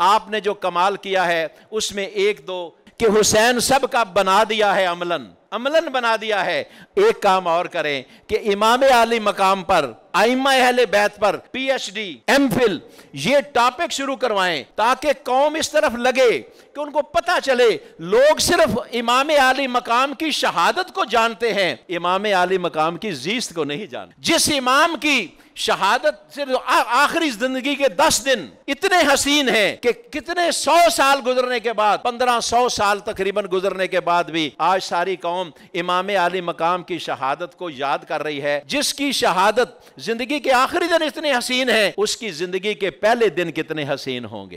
आपने जो कमाल किया है उसमें एक दो कि हुसैन सब का बना दिया है अमलन अमलन बना दिया है एक काम और करें कि इमाम आली मकाम पर आईमा अहले बैत पर पीएचडी एमफिल ये टॉपिक शुरू करवाएं ताकि कौम इस तरफ लगे कि उनको पता चले लोग सिर्फ इमाम आली मकाम की शहादत को जानते हैं इमाम आली मकाम की जीस्त को नहीं जानते जिस इमाम की शहादत से आखिरी जिंदगी के दस दिन इतने हसीन हैं कि कितने सौ साल गुजरने के बाद पंद्रह सौ साल तकरीबन गुजरने के बाद भी आज सारी कौम इमाम आली मकाम की शहादत को याद कर रही है जिसकी शहादत जिंदगी के आखिरी दिन इतने हसीन है उसकी जिंदगी के पहले दिन कितने हसीन होंगे